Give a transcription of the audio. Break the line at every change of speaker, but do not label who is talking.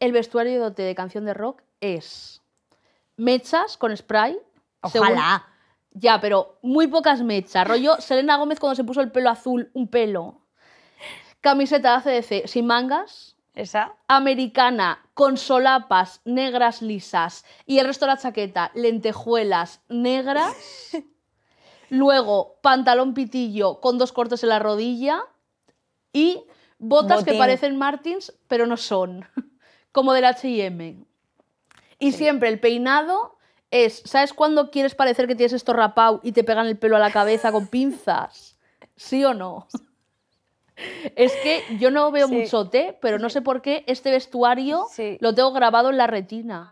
El vestuario de canción de rock es mechas con spray. Ojalá. Ya, pero muy pocas mechas. Rollo Selena Gómez cuando se puso el pelo azul, un pelo. Camiseta de ACDC sin mangas. Esa. Americana con solapas negras lisas y el resto de la chaqueta, lentejuelas negras. Luego, pantalón pitillo con dos cortes en la rodilla y botas que parecen Martins, pero no son como del H&M. Y siempre el peinado es, ¿sabes cuándo quieres parecer que tienes esto rapado y te pegan el pelo a la cabeza con pinzas? ¿Sí o no? Es que yo no veo mucho té, pero no sé por qué este vestuario
lo tengo grabado en la retina.